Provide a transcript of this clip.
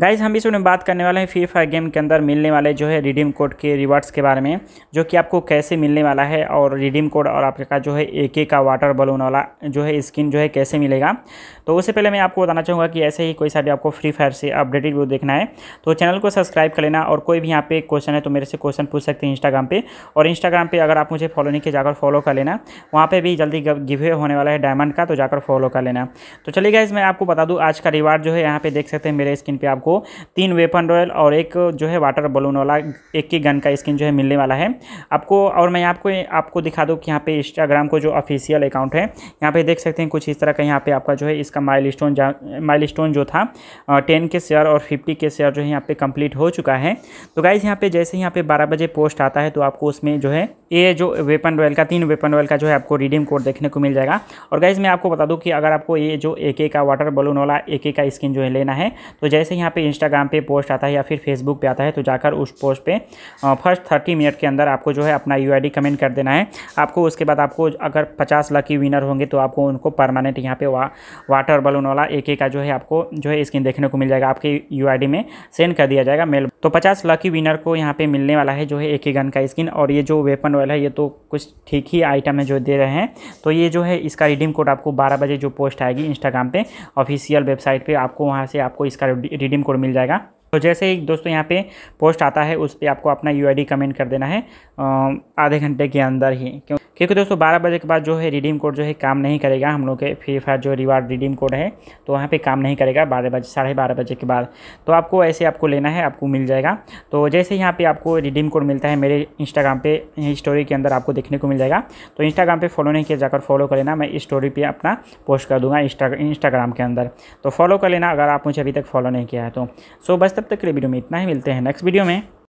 guys हम इस video में बात करने वाले हैं फ्री फायर गेम के अंदर मिलने वाले जो है रिडीम कोड के रिवार्ड्स के बारे में जो कि आपको कैसे मिलने वाला है और रिडीम कोड और आपका जो है एक के का वाटर बलून वाला जो है स्किन जो है कैसे मिलेगा तो उससे पहले मैं आपको बताना चाहूँगा कि ऐसे ही कोई सा भी आपको फ्री फायर से अपडेटेड व्यू देखना है तो चैनल को सब्सक्राइब कर लेना और कोई भी यहाँ पे क्वेश्चन है तो मेरे से क्वेश्चन पूछ सकते हैं इंस्टाग्राम पर और इंस्टाग्राम पर अगर आप मुझे फॉलो नहीं किया जाकर फॉलो कर लेना वहाँ पर भी जल्दी गिवे होने वाला है डायमंड का तो जाकर फॉलो कर लेना तो चलिए गाइज मैं आपको बता दूँ आज का रिवार्ड जो है यहाँ पर देख सकते हैं मेरे स्किन पर आप हमको तीन वेपन रॉयल और एक जो है वाटर बलून वाला एक ही गन का स्किन जो है मिलने वाला है आपको और मैं आपको आपको दिखा दूँ कि यहाँ पे इंस्टाग्राम को जो ऑफिशियल अकाउंट है यहाँ पे देख सकते हैं कुछ इस तरह का यहाँ पे आपका जो है इसका माइल स्टोन माइल स्टोन जो था टेन के शेयर और फिफ्टी के शेयर जो है यहाँ पे कंप्लीट हो चुका है तो गाइज़ यहाँ पे जैसे यहाँ पे बारह बजे पोस्ट आता है तो आपको उसमें जो है ये जो वेपन रॉयल का तीन वेपन रॉयल का जो है आपको रिडीम कोड देखने को मिल जाएगा और गाइज मैं आपको बता दूँ कि अगर आपको ये जो ए के का वाटर बलून वाला ए के का स्किन जो है लेना है तो जैसे यहाँ पे इंस्टाग्राम पे पोस्ट आता है या फिर फेसबुक पे आता है तो जाकर उस पोस्ट पे फर्स्ट थर्टी मिनट के अंदर आपको जो है अपना यू आई कमेंट कर देना है आपको उसके बाद आपको अगर पचास लकी विनर होंगे तो आपको उनको परमानेंट यहाँ पे वा, वाटर बलून वाला ए के का जो है आपको जो है स्किन देखने को मिल जाएगा आपके यू में सेंड कर दिया जाएगा मेल तो पचास लकी विनर को यहाँ पे मिलने वाला है जो है ए के गन का स्किन और ये जो वेपन ऑयल है ये तो कुछ ठीक ही आइटम है जो दे रहे हैं तो ये जो है इसका रिडीम कोड आपको बारह बजे जो पोस्ट आएगी इंस्टाग्राम पे ऑफिशियल वेबसाइट पे आपको वहाँ से आपको इसका रिडीम कोड मिल जाएगा तो जैसे ही दोस्तों यहाँ पे पोस्ट आता है उस पर आपको अपना यू आई कमेंट कर देना है आधे घंटे के अंदर ही क्यों क्योंकि दोस्तों बारह बजे के बाद जो है रिडीम कोड जो है काम नहीं करेगा हम लोग के फ्री फायर जो रिवार्ड रिडीम कोड है तो वहाँ पे काम नहीं करेगा बारह बजे साढ़े बारह बजे के बाद तो आपको ऐसे आपको लेना है आपको मिल जाएगा तो जैसे यहाँ पर आपको रिडीम कोड मिलता है मेरे इंस्टाग्राम पर स्टोरी के अंदर आपको देखने को मिल जाएगा तो इंस्टाग्राम पर फॉलो नहीं किया जाकर फॉलो कर लेना मैं स्टोरी पर अपना पोस्ट कर दूँगा इंस्टाग्राम के अंदर तो फॉलो कर लेना अगर आप मुझे अभी तक फॉलो नहीं किया है तो सो बस तब तक के लिए वीडियो में इतना ही मिलते हैं नेक्स्ट वीडियो में